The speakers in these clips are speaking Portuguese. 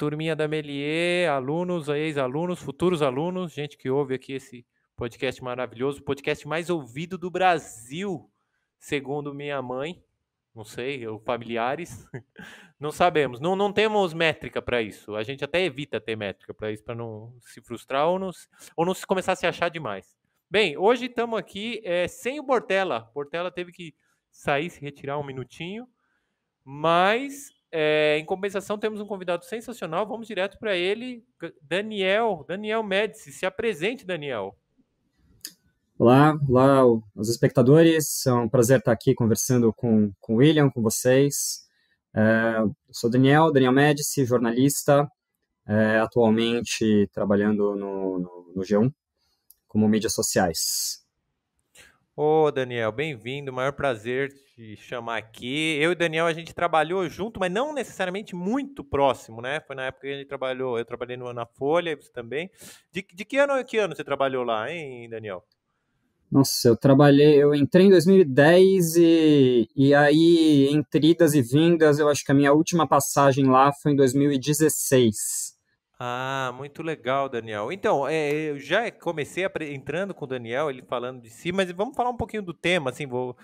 turminha da Melier, alunos, ex-alunos, futuros alunos, gente que ouve aqui esse podcast maravilhoso, podcast mais ouvido do Brasil, segundo minha mãe, não sei, ou familiares, não sabemos, não, não temos métrica para isso, a gente até evita ter métrica para isso, para não se frustrar ou não, ou não se começar a se achar demais. Bem, hoje estamos aqui é, sem o Bortella, Bortella teve que sair, se retirar um minutinho, mas é, em compensação, temos um convidado sensacional. Vamos direto para ele, Daniel, Daniel Médici. Se apresente, Daniel. Olá, olá os espectadores. É um prazer estar aqui conversando com o William, com vocês. É, sou Daniel, Daniel Médici, jornalista, é, atualmente trabalhando no, no, no G1 como mídias sociais. Ô, Daniel, bem-vindo. Maior prazer te chamar aqui. Eu e o Daniel, a gente trabalhou junto, mas não necessariamente muito próximo, né? Foi na época que a gente trabalhou. Eu trabalhei no, Ana Folha, você também. De, de que ano que ano você trabalhou lá, hein, Daniel? Nossa, eu trabalhei, eu entrei em 2010 e, e aí, entre idas e vindas, eu acho que a minha última passagem lá foi em 2016. Ah, muito legal, Daniel. Então, é, eu já comecei entrando com o Daniel, ele falando de si, mas vamos falar um pouquinho do tema, assim, vou...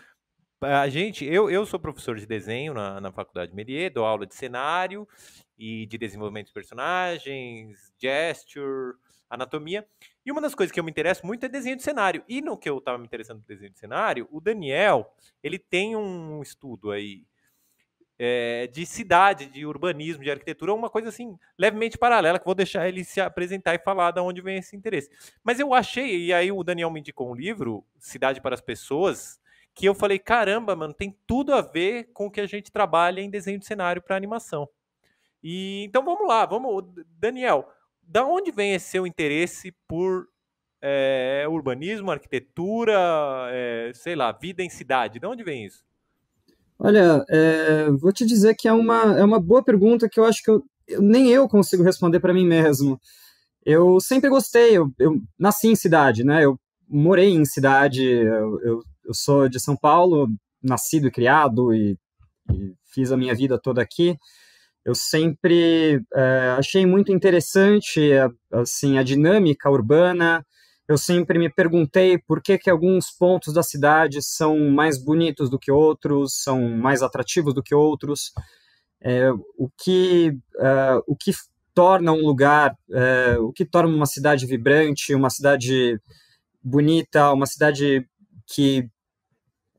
A gente, eu, eu sou professor de desenho na, na Faculdade Merier, dou aula de cenário e de desenvolvimento de personagens, gesture, anatomia. E uma das coisas que eu me interesso muito é desenho de cenário. E no que eu estava me interessando no desenho de cenário, o Daniel, ele tem um estudo aí é, de cidade, de urbanismo, de arquitetura, uma coisa assim, levemente paralela, que vou deixar ele se apresentar e falar de onde vem esse interesse. Mas eu achei, e aí o Daniel me indicou um livro, Cidade para as Pessoas, que eu falei, caramba, mano, tem tudo a ver com o que a gente trabalha em desenho de cenário para animação. E então vamos lá, vamos, Daniel, da onde vem esse seu interesse por é, urbanismo, arquitetura, é, sei lá, vida em cidade? De onde vem isso? Olha, é, vou te dizer que é uma, é uma boa pergunta que eu acho que eu, eu, nem eu consigo responder para mim mesmo. Eu sempre gostei, eu, eu, nasci em cidade, né? Eu morei em cidade, eu, eu, eu sou de São Paulo, nascido e criado, e, e, fiz a minha vida toda aqui. Eu sempre é, achei muito interessante, assim, a dinâmica urbana, eu sempre me perguntei por que, que alguns pontos da cidade são mais bonitos do que outros, são mais atrativos do que outros, é, o, que, uh, o que torna um lugar, uh, o que torna uma cidade vibrante, uma cidade bonita, uma cidade que,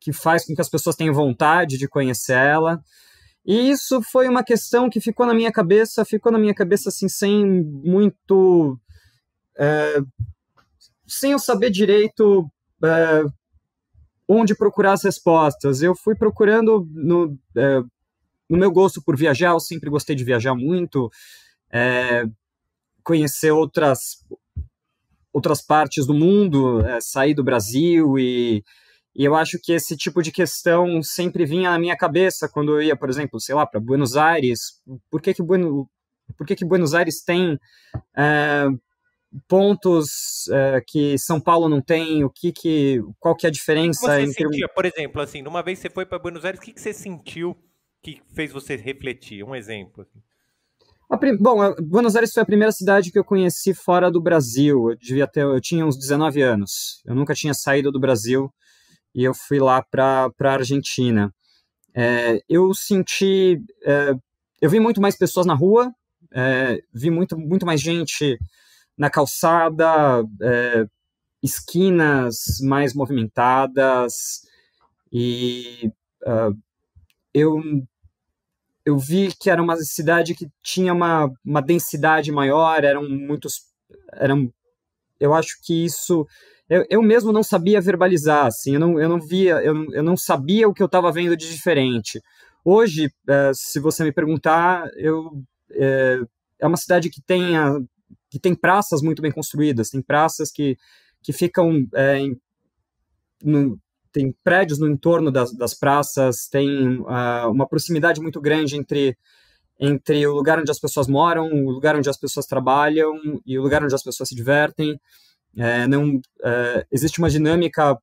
que faz com que as pessoas tenham vontade de conhecer ela. E isso foi uma questão que ficou na minha cabeça, ficou na minha cabeça assim, sem muito. Uh, sem eu saber direito é, onde procurar as respostas. Eu fui procurando no, é, no, meu gosto por viajar, eu sempre gostei de viajar muito, é, conhecer outras, outras partes do mundo, é, sair do Brasil e. E eu acho que esse tipo de questão sempre vinha na minha cabeça quando eu ia, por exemplo, sei lá, para Buenos Aires. Por que que, Buenos, por que, que Buenos Aires tem é, pontos é, que São Paulo não tem, o que que, qual que é a diferença você entre sentia, por exemplo, assim, numa vez você foi para Buenos Aires, o que, que você sentiu que fez você refletir? Um exemplo. Assim. Prim... Bom, Buenos Aires foi a primeira cidade que eu conheci fora do Brasil. Eu devia ter, eu tinha uns 19 anos. Eu nunca tinha saído do Brasil e eu fui lá para a Argentina. É, eu senti, é, eu vi muito mais pessoas na rua, é, vi muito, muito mais gente na calçada, é, esquinas mais movimentadas e uh, eu eu vi que era uma cidade que tinha uma, uma densidade maior, eram muitos. Eram, eu acho que isso. Eu, eu mesmo não sabia verbalizar, assim, eu não, eu não via, eu, eu não sabia o que eu estava vendo de diferente. Hoje, é, se você me perguntar, eu, é, é uma cidade que tem a, que tem praças muito bem construídas, tem praças que, que ficam é, em, no, tem prédios no entorno das, das praças, tem uh, uma proximidade muito grande entre, entre o lugar onde as pessoas moram, o lugar onde as pessoas trabalham e o lugar onde as pessoas se divertem. É, não é, existe uma dinâmica,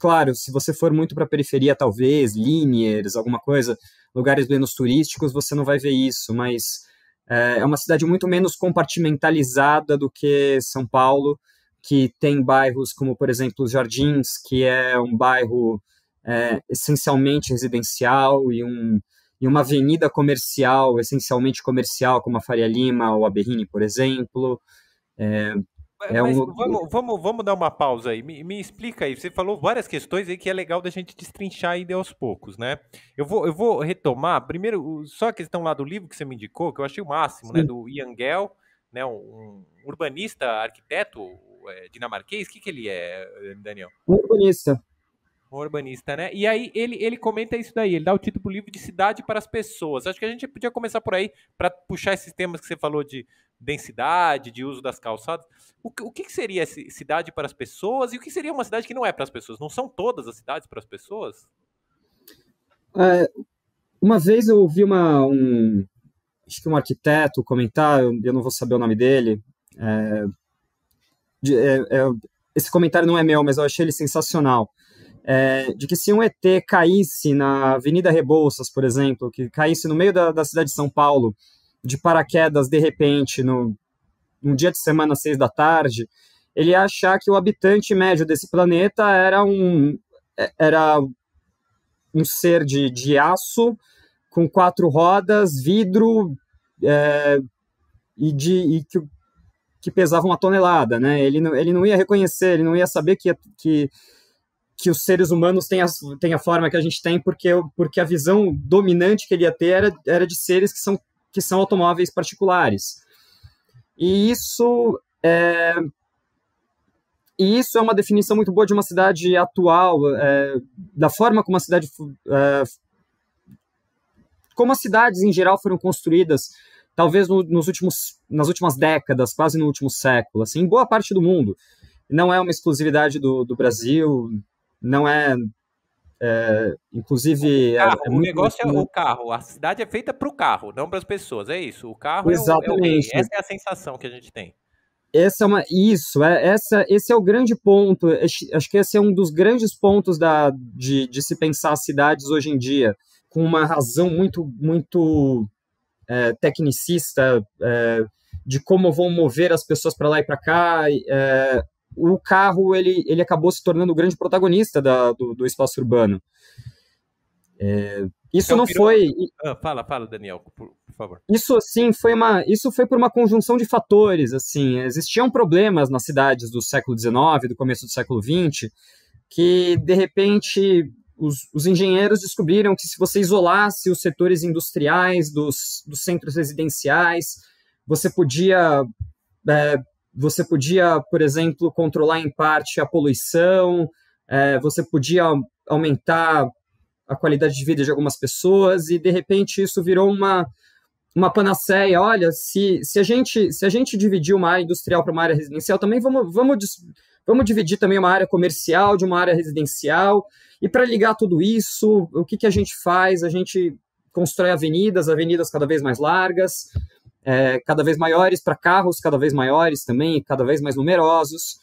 claro, se você for muito para a periferia, talvez, Liniers, alguma coisa, lugares menos turísticos, você não vai ver isso, mas é, é uma cidade muito menos compartimentalizada do que São Paulo, que tem bairros como, por exemplo, os Jardins, que é um bairro é, essencialmente residencial e, um, e uma avenida comercial, essencialmente comercial, como a Faria Lima ou a Berrini, por exemplo. É, é um... vamos, vamos, vamos dar uma pausa aí. Me, me, explica aí. Você falou várias questões aí que é legal da gente destrinchar aí de aos poucos, né? Eu vou, eu vou retomar primeiro só a questão lá do livro que você me indicou, que eu achei o máximo, né? Sim. né? Do Ian Gell, né? Um urbanista, arquiteto é, dinamarquês. O que, que ele é, Daniel? Um urbanista um urbanista, né? E aí ele, ele comenta isso daí, ele dá o título pro livro de Cidade para as Pessoas. Acho que a gente podia começar por aí para puxar esses temas que você falou de densidade, de uso das calçadas. O, o que, que seria esse, cidade para as pessoas e o que seria uma cidade que não é para as pessoas? Não são todas as cidades para as pessoas? É, uma vez eu ouvi uma, um, acho que um arquiteto comentar, eu não vou saber o nome dele, é, de, é, é, esse comentário não é meu, mas eu achei ele sensacional é, de que se um ET caísse na Avenida Rebouças, por exemplo, que caísse no meio da, da cidade de São Paulo, de paraquedas, de repente, no, num dia de semana, às seis da tarde, ele ia achar que o habitante médio desse planeta era um, é, era um ser de, de aço, com quatro rodas, vidro, é, e, de, e que, que pesava uma tonelada, né? Ele não, ele não ia reconhecer, ele não ia saber que, que que os seres humanos têm a, têm a forma que a gente tem, porque, porque a visão dominante que ele ia ter era, era de seres que são, que são automóveis particulares. E isso é, e isso é uma definição muito boa de uma cidade atual, é, da forma como a cidade. É, como as cidades em geral foram construídas, talvez no, nos últimos, nas últimas décadas, quase no último século, assim, em boa parte do mundo. Não é uma exclusividade do, do Brasil, não é. é inclusive. O, é, carro, é, é o negócio muito... é o carro. A cidade é feita para o carro, não para as pessoas. É isso. O carro Exatamente. é o, é Essa é a sensação que a gente tem. Essa é uma, isso, é, essa, esse é o grande ponto. Acho que esse é um dos grandes pontos da, de, de se pensar as cidades hoje em dia, com uma razão muito, muito é, tecnicista é, de como vão mover as pessoas para lá e para cá, é, o carro ele, ele acabou se tornando o grande protagonista da, do, do espaço urbano. É, isso então, não virou... foi. Ah, fala, fala, Daniel, por, por, favor. Isso assim foi uma, isso foi por uma conjunção de fatores. Assim, existiam problemas nas cidades do século XIX, do começo do século XX, que de repente os, os engenheiros descobriram que se você isolasse os setores industriais dos, dos centros residenciais, você podia é, você podia, por exemplo, controlar em parte a poluição, é, você podia aumentar a qualidade de vida de algumas pessoas, e de repente isso virou uma, uma panaceia. Olha, se, se, a gente, se a gente dividir uma área industrial para uma área residencial, também vamos, vamos, vamos dividir também uma área comercial de uma área residencial. E para ligar tudo isso, o que, que a gente faz? A gente constrói avenidas, avenidas cada vez mais largas, é, cada vez maiores, para carros cada vez maiores também, cada vez mais numerosos.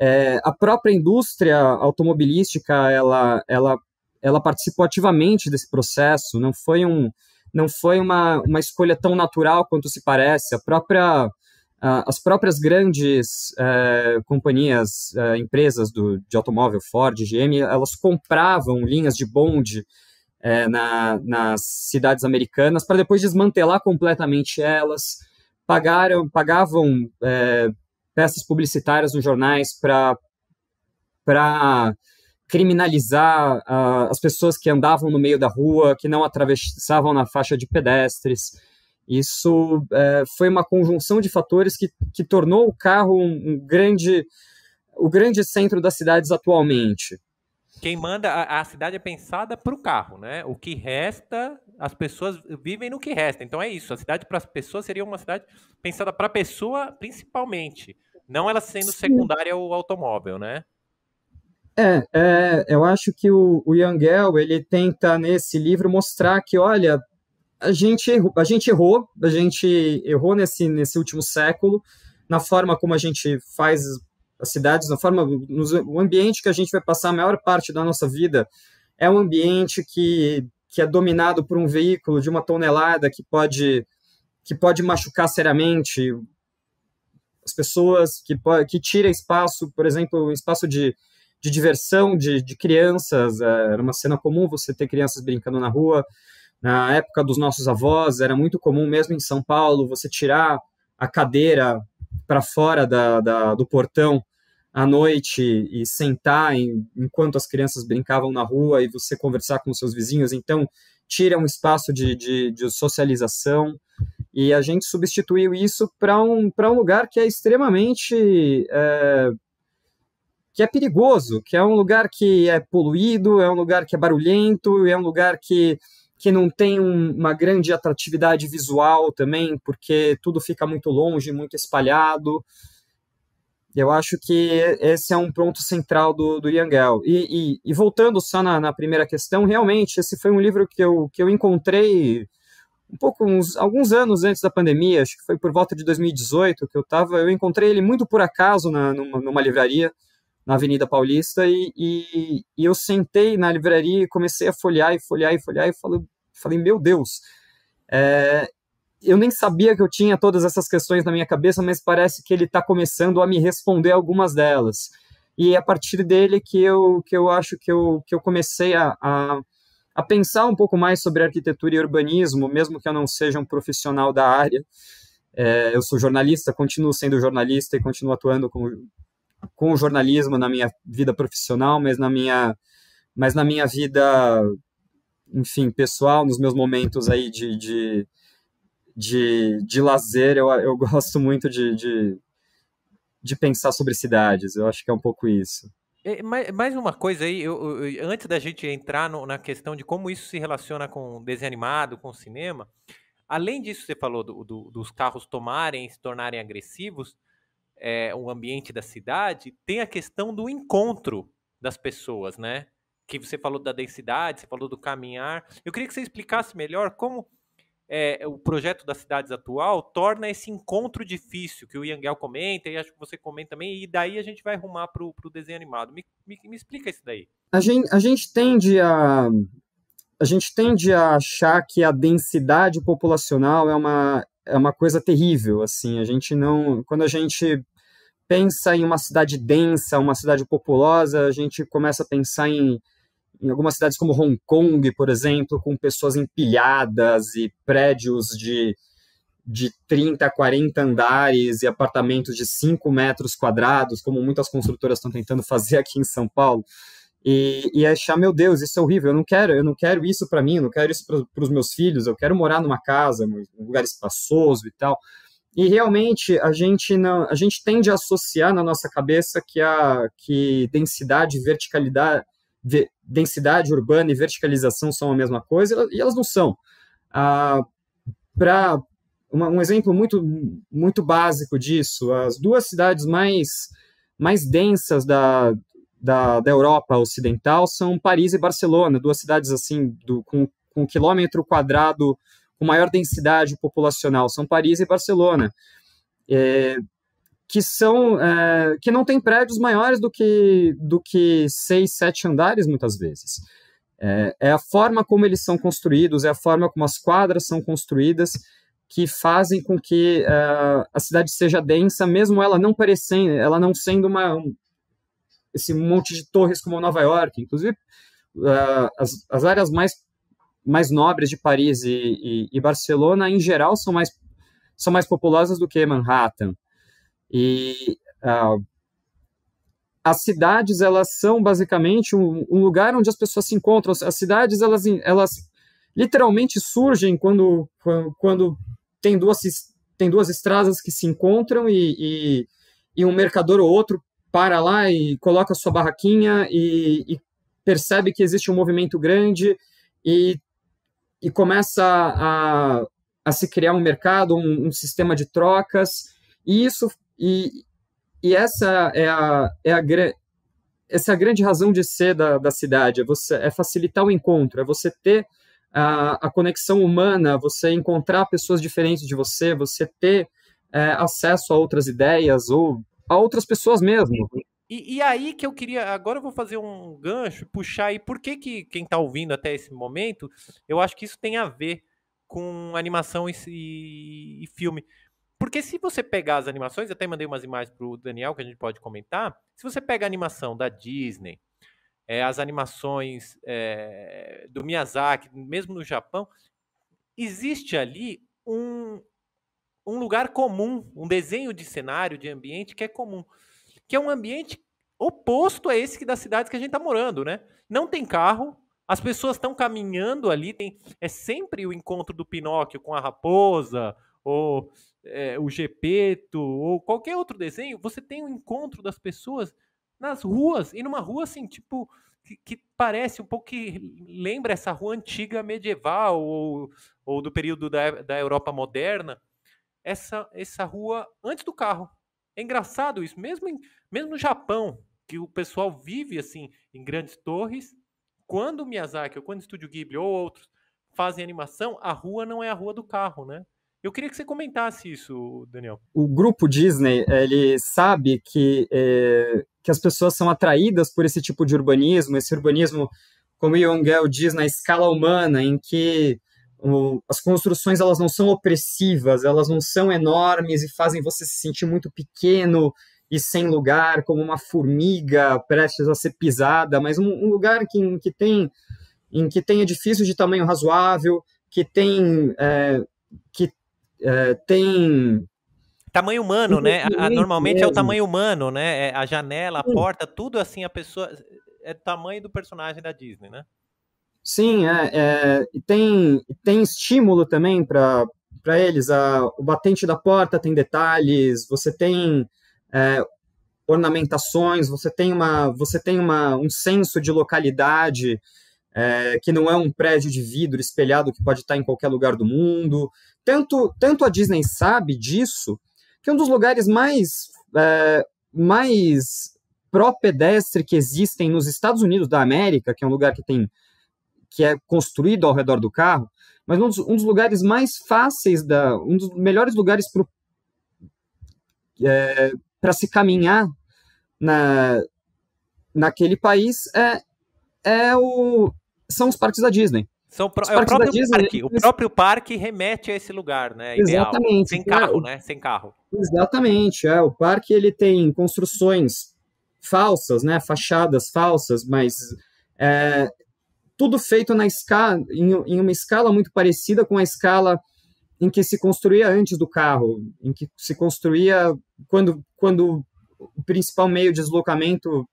É, a própria indústria automobilística ela, ela, ela participou ativamente desse processo, não foi, um, não foi uma, uma escolha tão natural quanto se parece. A própria, a, as próprias grandes é, companhias, é, empresas do, de automóvel, Ford, GM, elas compravam linhas de bonde é, na, nas cidades americanas para depois desmantelar completamente elas. Pagaram, pagavam é, peças publicitárias nos jornais para criminalizar uh, as pessoas que andavam no meio da rua, que não atravessavam na faixa de pedestres. Isso é, foi uma conjunção de fatores que, que tornou o carro um, um grande, o grande centro das cidades atualmente quem manda a, a, cidade é pensada para o carro, né? O que resta, as pessoas vivem no que resta. Então é isso. A cidade para as pessoas seria uma cidade pensada para a pessoa principalmente, não ela sendo Sim. secundária ao automóvel, né? É, é, eu acho que o, o Yangel, ele tenta nesse livro mostrar que, olha, a gente, errou, a gente errou, a gente errou nesse, nesse último século, na forma como a gente faz as cidades, na forma, no, o ambiente que a gente vai passar a maior parte da nossa vida é um ambiente que, que é dominado por um veículo de uma tonelada que pode, que pode machucar seriamente as pessoas, que, que tira espaço, por exemplo, espaço de, de diversão de, de crianças. É, era uma cena comum você ter crianças brincando na rua. Na época dos nossos avós, era muito comum, mesmo em São Paulo, você tirar a cadeira para fora da, da, do portão à noite e sentar em, enquanto as crianças brincavam na rua e você conversar com seus vizinhos. Então, tira um espaço de, de, de socialização. E a gente substituiu isso para um, um lugar que é extremamente. É, que é perigoso, que é um lugar que é poluído, é um lugar que é barulhento, é um lugar que, que não tem um, uma grande atratividade visual também, porque tudo fica muito longe, muito espalhado. Eu acho que esse é um ponto central do, do Yangel. E, e, e, voltando só na, na, primeira questão, realmente, esse foi um livro que eu, que eu encontrei um pouco, uns, alguns anos antes da pandemia, acho que foi por volta de 2018 que eu estava, eu encontrei ele muito por acaso na, numa, numa livraria na Avenida Paulista e, e, e, eu sentei na livraria e comecei a folhear e folhear e folhear e falo, falei, meu Deus, é, eu nem sabia que eu tinha todas essas questões na minha cabeça, mas parece que ele está começando a me responder algumas delas. E é a partir dele que eu, que eu acho que eu, que eu comecei a, a, a pensar um pouco mais sobre arquitetura e urbanismo, mesmo que eu não seja um profissional da área. É, eu sou jornalista, continuo sendo jornalista e continuo atuando com, com o jornalismo na minha vida profissional, mas na minha, mas na minha vida, enfim, pessoal, nos meus momentos aí de, de de, de lazer, eu, eu gosto muito de, de, de pensar sobre cidades. Eu acho que é um pouco isso. É, mais uma coisa aí, eu, eu, antes da gente entrar no, na questão de como isso se relaciona com desenho animado, com cinema, além disso você falou do, do, dos carros tomarem, se tornarem agressivos, é, o ambiente da cidade, tem a questão do encontro das pessoas, né? Que você falou da densidade, você falou do caminhar. Eu queria que você explicasse melhor como é, o projeto das cidades atual torna esse encontro difícil que o Yangel comenta e acho que você comenta também, e daí a gente vai rumar para o desenho animado. Me, me, me, explica isso daí. A gente, a gente tende a. A gente tende a achar que a densidade populacional é uma, é uma coisa terrível. assim A gente não. Quando a gente pensa em uma cidade densa, uma cidade populosa, a gente começa a pensar em em algumas cidades como Hong Kong, por exemplo, com pessoas empilhadas e prédios de, de 30, 40 andares e apartamentos de 5 metros quadrados, como muitas construtoras estão tentando fazer aqui em São Paulo. E, e achar, meu Deus, isso é horrível, eu não quero, eu não quero isso para mim, eu não quero isso para os meus filhos, eu quero morar numa casa, um lugar espaçoso e tal. E realmente a gente não, a gente tende a associar na nossa cabeça que a que densidade, verticalidade, densidade urbana e verticalização são a mesma coisa, e elas não são. Ah, Para um exemplo muito, muito básico disso, as duas cidades mais, mais densas da, da, da Europa Ocidental são Paris e Barcelona, duas cidades assim do, com, com um quilômetro quadrado com maior densidade populacional, são Paris e Barcelona. É, que são é, que não tem prédios maiores do que do que seis, sete andares muitas vezes. É, é, a forma como eles são construídos, é a forma como as quadras são construídas que fazem com que é, a cidade seja densa, mesmo ela não parecendo, ela não sendo uma um, esse monte de torres como Nova York, inclusive é, as, as áreas mais mais nobres de Paris e, e, e Barcelona em geral são mais são mais populosas do que Manhattan. E uh, as cidades elas são basicamente um, um, lugar onde as pessoas se encontram. As cidades elas, elas literalmente surgem quando, quando, quando tem duas tem duas estradas que se encontram e, e, e, um mercador ou outro para lá e coloca sua barraquinha e, e percebe que existe um movimento grande e, e começa a, a se criar um mercado, um, um, sistema de trocas. E isso e, e essa é a, é a grande essa é a grande razão de ser da, da cidade, é, você, é facilitar o encontro, é você ter a, a conexão humana, você encontrar pessoas diferentes de você, você ter é, acesso a outras ideias ou a outras pessoas mesmo. Uhum. E, e, aí que eu queria, agora eu vou fazer um gancho, puxar aí, por que, que quem está ouvindo até esse momento, eu acho que isso tem a ver com animação e, e, e filme. Porque se você pegar as animações, até mandei umas imagens pro Daniel que a gente pode comentar. Se você pega a animação da Disney, é, as animações é, do Miyazaki, mesmo no Japão, existe ali um, um lugar comum, um desenho de cenário, de ambiente que é comum, que é um ambiente oposto a esse que das cidades que a gente está morando, né? Não tem carro, as pessoas estão caminhando ali, tem, é sempre o encontro do Pinóquio com a raposa, ou é, o Gepeto ou qualquer outro desenho, você tem o um encontro das pessoas nas ruas, e numa rua assim, tipo, que, que, parece um pouco que lembra essa rua antiga medieval ou, ou do período da, da Europa moderna, essa, essa rua antes do carro. É engraçado isso, mesmo, em, mesmo no Japão, que o pessoal vive assim em grandes torres, quando o Miyazaki ou quando o Estúdio Ghibli ou outros fazem animação, a rua não é a rua do carro, né? Eu queria que você comentasse isso, Daniel. O grupo Disney, ele sabe que, é, que as pessoas são atraídas por esse tipo de urbanismo, esse urbanismo, como Yongel diz, na escala humana, em que o, as construções elas não são opressivas, elas não são enormes e fazem você se sentir muito pequeno e sem lugar, como uma formiga prestes a ser pisada, mas um, um lugar que, em, que tem, em que tem edifícios de tamanho razoável, que tem... É, que é, tem tamanho humano, né? A, normalmente mesmo. é o é. tamanho humano, né? É a janela, a porta, tudo assim, a pessoa. É o tamanho do personagem da Disney, né? Sim, é, é tem, tem estímulo também para eles. A, o batente da porta tem detalhes, você tem é, ornamentações, você tem, uma, você tem uma, um senso de localidade é, que não é um prédio de vidro espelhado que pode estar em qualquer lugar do mundo. Tanto, tanto a Disney sabe disso que um dos lugares mais, é, mais pró-pedestre que existem nos Estados Unidos da América, que é um lugar que tem que é construído ao redor do carro, mas um dos, um dos lugares mais fáceis, da, um dos melhores lugares para é, se caminhar na, naquele país é, é o são os parques da Disney. São pro... é o próprio Disney, parque. Eles... O próprio parque remete a esse lugar, né? Exatamente. Ideal. Sem carro, é, né? Sem carro. Exatamente. É. O parque ele tem construções falsas, né? Fachadas falsas, mas é, tudo feito na escala, em, em, uma escala muito parecida com a escala em que se construía antes do carro, em que se construía quando, quando o principal meio de deslocamento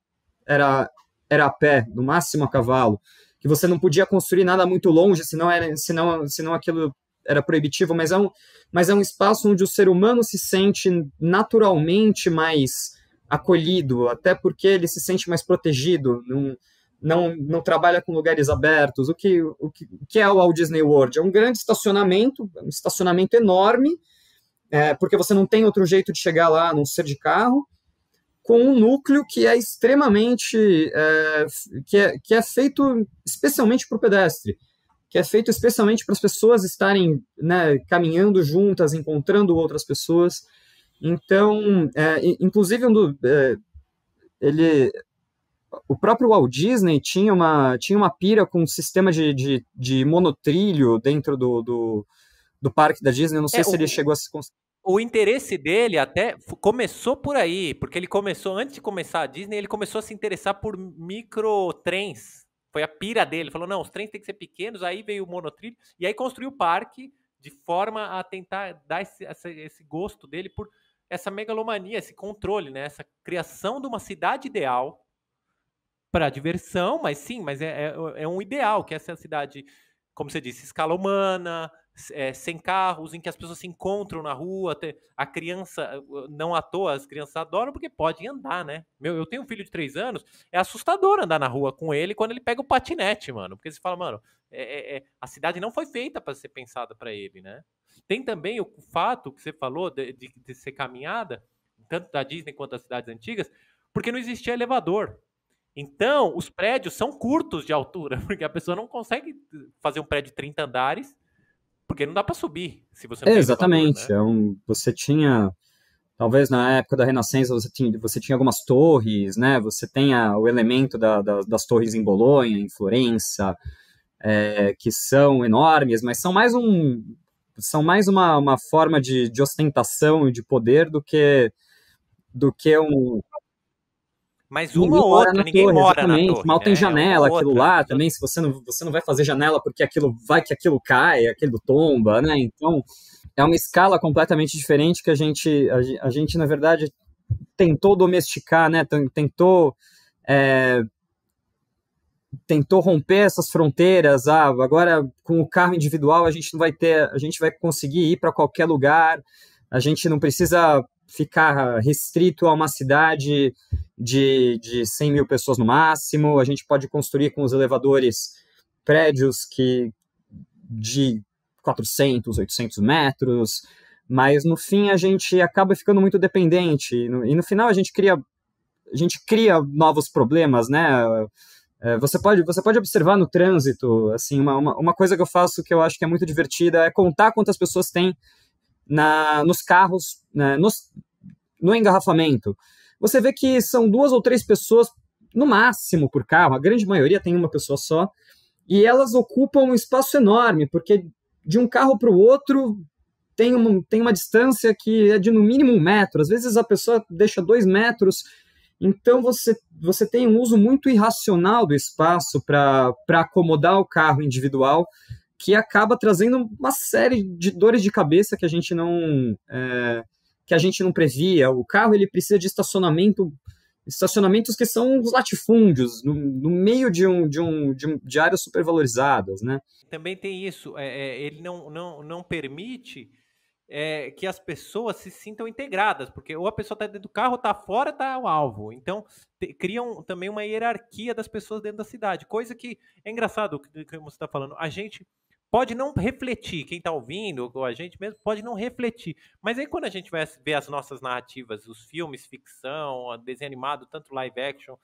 era, era a pé, no máximo a cavalo que você não podia construir nada muito longe, senão, era, senão, senão aquilo era proibitivo, mas é, um, mas é um espaço onde o ser humano se sente naturalmente mais acolhido, até porque ele se sente mais protegido, não, não, não trabalha com lugares abertos. O que, o, que, o que é o Walt Disney World? É um grande estacionamento, é um estacionamento enorme, é, porque você não tem outro jeito de chegar lá não ser de carro, com um núcleo que é extremamente. É, que, é, que é feito especialmente para o pedestre, que é feito especialmente para as pessoas estarem né, caminhando juntas, encontrando outras pessoas. Então, é, inclusive, um do, é, ele, o próprio Walt Disney tinha uma, tinha uma pira com um sistema de, de, de monotrilho dentro do, do, do, parque da Disney. Eu não sei é, se ele chegou a se construir o interesse dele até começou por aí, porque ele começou, antes de começar a Disney, ele começou a se interessar por micro trens. Foi a pira dele. Falou: não, os trens têm que ser pequenos. Aí veio o monotrilho. E aí construiu o parque de forma a tentar dar esse, esse gosto dele por essa megalomania, esse controle, né? essa criação de uma cidade ideal para diversão, mas sim, mas é, é, é um ideal, que é essa cidade, como você disse, escala humana, é, sem carros, em que as pessoas se encontram na rua. A criança, eh, não à toa, as crianças adoram porque podem andar, né? Meu, eu tenho um filho de três anos, é assustador andar na rua com ele quando ele pega o patinete, mano. Porque você fala, mano, é, é, é a cidade não foi feita para ser pensada para ele, né? Tem também o fato que você falou de, de, de ser caminhada, tanto da Disney quanto das cidades antigas, porque não existia elevador. Então, os prédios são curtos de altura, porque a pessoa não consegue eh, fazer um prédio de 30 andares porque não dá para subir se você não é, Exatamente. Valor, né? é um, você tinha. Talvez na época da Renascença você tinha, você tinha algumas torres, né? Você tem o elemento da, da, das torres em Bolonha, em Florença, é, que são enormes, mas são mais um. São mais uma, uma forma de, de ostentação e de poder do que do que um, mas uma hora ou outra, ninguém torre, mora exatamente. na torre. Mal tem né? janela, aquilo lá né? também. Se você não, você não vai fazer janela porque aquilo vai que aquilo cai, aquilo tomba, né? Então, é uma escala completamente diferente que a gente, a, a gente na verdade, tentou domesticar, né? Tentou. É, tentou romper essas fronteiras. Ah, agora com o carro individual a gente não vai ter, a gente vai conseguir ir para qualquer lugar. A gente não precisa ficar restrito a uma cidade de, de 100 mil pessoas no máximo, a gente pode construir com os elevadores prédios que de 400, 800 metros, mas no fim a gente acaba ficando muito dependente e no, e no final a gente cria a gente cria novos problemas, né? É, você pode, você pode observar no trânsito, assim, uma, uma, coisa que eu faço que eu acho que é muito divertida é contar quantas pessoas têm na, nos carros, né, nos, no engarrafamento. Você vê que são duas ou três pessoas, no máximo, por carro, a grande maioria tem uma pessoa só, e elas ocupam um espaço enorme, porque de um carro para o outro tem uma, tem uma distância que é de no mínimo um metro, às vezes a pessoa deixa dois metros. Então você, você tem um uso muito irracional do espaço para acomodar o carro individual que acaba trazendo uma série de dores de cabeça que a gente não é, que a gente não previa. O carro ele precisa de estacionamento estacionamentos que são os latifúndios, no, no meio de, um, de, um, de, de áreas supervalorizadas, né? Também tem isso, é, é, ele não, não, não permite é, que as pessoas se sintam integradas, porque ou a pessoa está dentro do carro, está fora, está o alvo. Então, te, criam também uma hierarquia das pessoas dentro da cidade, coisa que é engraçado o que, que você está falando. A gente pode não refletir, quem está ouvindo, ou a gente mesmo, pode não refletir. Mas aí quando a gente vai ver as nossas narrativas, os filmes, ficção, desenho animado, tanto live action,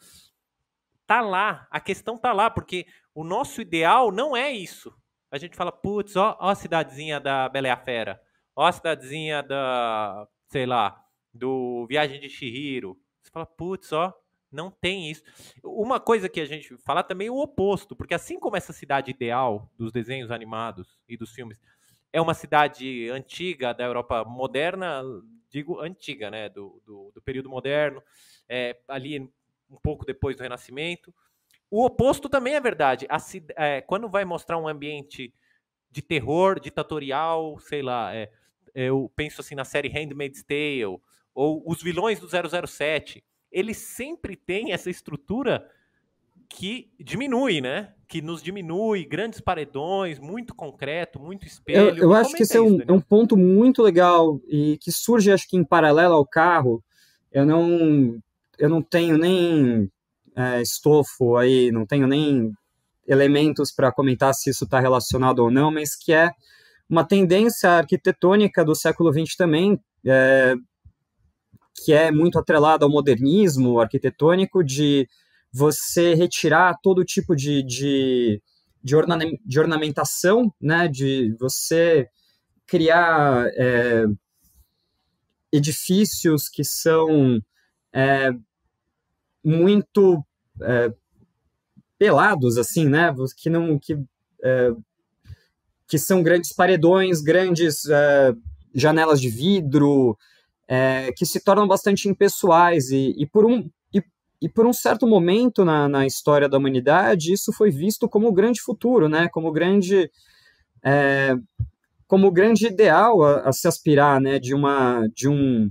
tá lá, a questão tá lá, porque o nosso ideal não é isso. A gente fala, putz, ó, ó a cidadezinha da Bela e a Fera, ó a cidadezinha da, sei lá, do Viagem de Chihiro. Você fala, putz, ó, não tem isso. Uma coisa que a gente falar também é o oposto, porque assim como essa cidade ideal dos desenhos animados e dos filmes é uma cidade antiga da Europa moderna, digo antiga, né, do, do, do período moderno, é, ali um pouco depois do Renascimento. O oposto também é verdade. A, é, quando vai mostrar um ambiente de terror, ditatorial, sei lá, é, eu penso assim na série Handmaid's Tale, ou os vilões do 007, ele sempre tem essa estrutura que diminui, né? Que nos diminui, grandes paredões, muito concreto, muito espelho. Eu, eu acho que esse é um, é um, ponto muito legal e que surge, acho que em paralelo ao carro. Eu não, eu não tenho nem é, estofo aí, não tenho nem elementos para comentar se isso está relacionado ou não, mas que é uma tendência arquitetônica do século XX também, é, que é muito atrelada ao modernismo arquitetônico, de você retirar todo tipo de, de, de, orna de ornamentação, né? de você criar é, edifícios que são é, muito é, pelados, assim, né? que não. Que, é, que são grandes paredões, grandes é, janelas de vidro, é, que se tornam bastante impessoais e, e por um e, e, por um certo momento na, na, história da humanidade isso foi visto como o grande futuro, né? Como grande é, como grande ideal a, a, se aspirar, né? De uma de um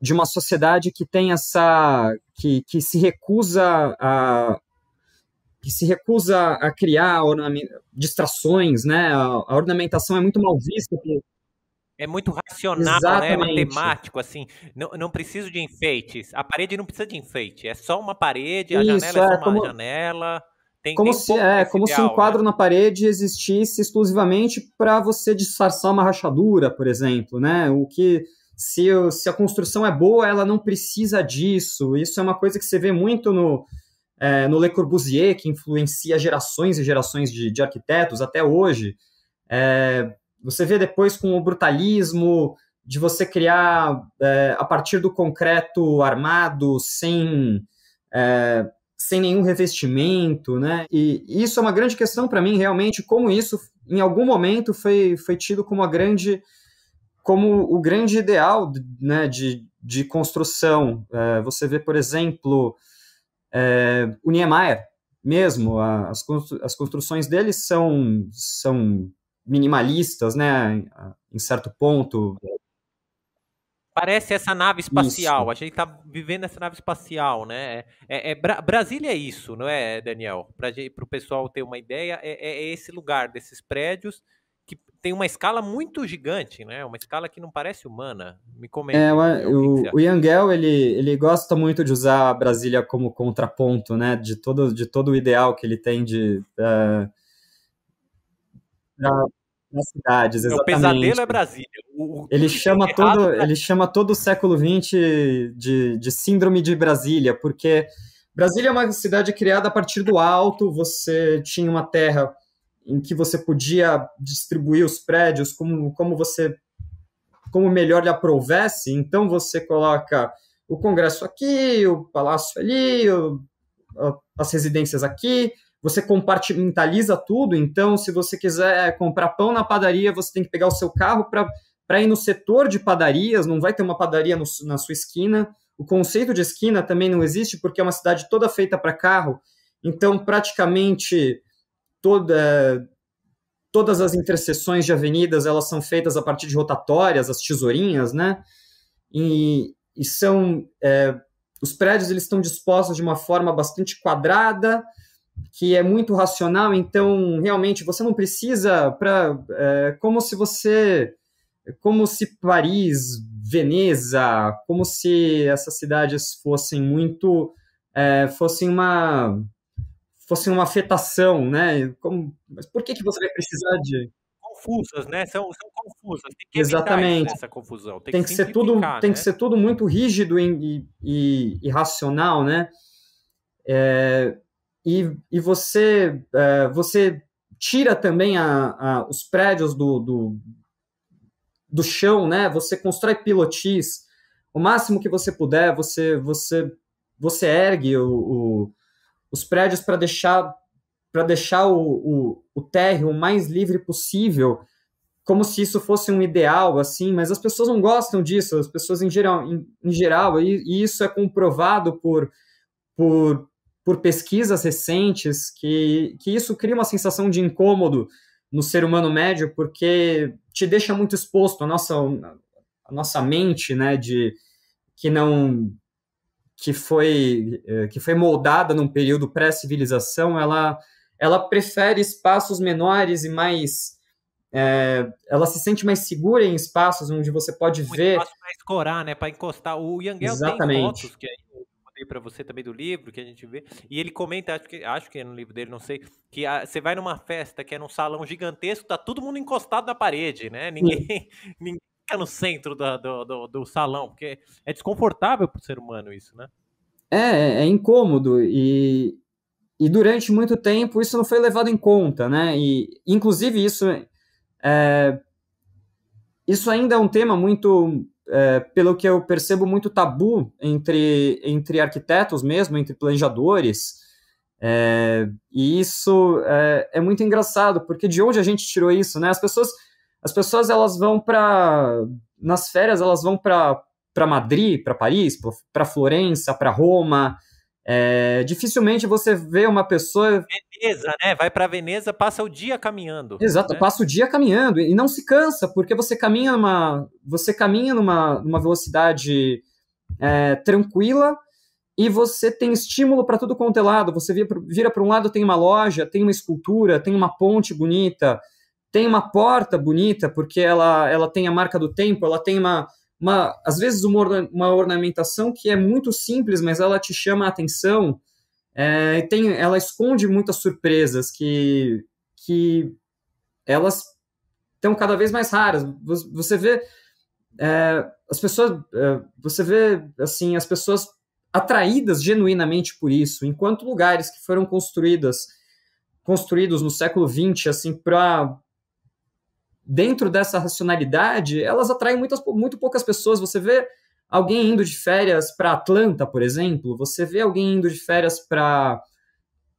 de uma sociedade que tem essa que, que se recusa a que se recusa a criar distrações, né? A, a ornamentação é muito mal vista. Por, é muito racional, né, Exatamente. né? matemático, assim. Não, não preciso de enfeites. A parede não precisa de enfeite. É só uma parede, a Isso, janela é, só é uma janela. Tem, como tem se, é, como se um né? quadro né? na parede existisse exclusivamente para você disfarçar uma rachadura, por exemplo, né? O que se, se a construção é boa, ela não precisa disso. Isso é uma coisa que você vê muito no, é, no Le Corbusier, que influencia gerações e gerações de, de arquitetos até hoje. É, você vê depois com o brutalismo, de você criar é, a partir do concreto armado, sem, é, sem nenhum revestimento, né? E isso é uma grande questão para mim, realmente, como isso, em algum momento, foi, foi tido como a grande como o grande ideal né, de, de construção. É, você vê, por exemplo, é, o Niemeyer mesmo, a, as, constru, as construções dele são, são minimalistas, né, em certo ponto. Parece essa nave espacial. Isso. A gente está vivendo essa nave espacial, né? É, é, é Bra Brasília é isso, não é, Daniel? Para o pessoal ter uma ideia, é, é, é, esse lugar desses prédios que tem uma escala muito gigante, né? Uma escala que não parece humana. Me comenta. É, o, o, o Yangel ele, ele gosta muito de usar a Brasília como contraponto, né? De todo de todo o ideal que ele tem de uh nas cidades, exatamente. O pesadelo é Brasília. ele, chama todo, ele chama todo o século XX de, de síndrome de Brasília, porque Brasília é uma cidade criada a partir do alto, você tinha uma terra em que você podia distribuir os prédios como, como você como melhor lhe aprovesse, então você coloca o congresso aqui, o palácio ali, o, as residências aqui, você compartimentaliza tudo, então se você quiser é, comprar pão na padaria, você tem que pegar o seu carro para ir no setor de padarias, não vai ter uma padaria no, na sua esquina. O conceito de esquina também não existe porque é uma cidade toda feita para carro, então praticamente toda é, todas as interseções de avenidas elas são feitas a partir de rotatórias, as tesourinhas, né? E, e são é, os prédios eles estão dispostos de uma forma bastante quadrada, que é muito racional, então realmente você não precisa para é, como se você como se Paris, Veneza, como se essas cidades fossem muito é, fossem uma fossem uma afetação, né? Como, mas por que que você vai precisar de confusas, né? São, são confusas. Tem que Exatamente. Essa confusão. Tem, tem que, que ser tudo né? tem que né? ser tudo muito rígido e, e, e racional, né? É, e, e você, é, você tira também a, a, os prédios do, do, do chão, né? Você constrói pilotis, o máximo que você puder, você você você ergue o, o os prédios para deixar para deixar o, o, o térreo o mais livre possível, como se isso fosse um ideal, assim, mas as pessoas não gostam disso, as pessoas em geral, em, em geral e, e, isso é comprovado por, por, por pesquisas recentes que, que isso cria uma sensação de incômodo no ser humano médio, porque te deixa muito exposto a nossa, a nossa mente, né, de que não que foi é, que foi moldada num período pré-civilização, ela ela prefere espaços menores e mais é, ela se sente mais segura em espaços onde você pode um ver. Para escorar, né? Para encostar. O Yangel tem fotos que é para você também do livro que a gente vê. E ele comenta, acho que, acho que é no livro dele, não sei, que a, você vai numa festa que é num salão gigantesco, tá todo mundo encostado na parede, né? Ninguém, ninguém fica no centro do, do, do, do salão, porque é desconfortável para o ser humano isso, né? É, é, é incômodo e, e durante muito tempo isso não foi levado em conta, né? E inclusive isso é, isso ainda é um tema muito é, pelo que eu percebo, muito tabu entre, entre arquitetos mesmo, entre planejadores. É, e isso é, é, muito engraçado, porque de onde a gente tirou isso, né? As pessoas, as pessoas elas vão para nas férias elas vão para Madrid, para Paris, para Florença, para Roma, é, dificilmente você vê uma pessoa. Veneza, né? Vai para Veneza, passa o dia caminhando. Exato, né? passa o dia caminhando e não se cansa, porque você caminha numa, você caminha numa, numa velocidade é, tranquila e você tem estímulo para tudo quanto é lado. Você vira para um lado, tem uma loja, tem uma escultura, tem uma ponte bonita, tem uma porta bonita, porque ela, ela tem a marca do tempo, ela tem uma uma, às vezes uma, uma ornamentação que é muito simples, mas ela te chama a atenção, é, tem, ela esconde muitas surpresas que, que elas estão cada vez mais raras. Você vê é, as pessoas, é, você vê assim as pessoas atraídas genuinamente por isso, enquanto lugares que foram construídas construídos no século XX assim para dentro dessa racionalidade, elas atraem muitas, muito poucas pessoas. Você vê alguém indo de férias para Atlanta, por exemplo, você vê alguém indo de férias para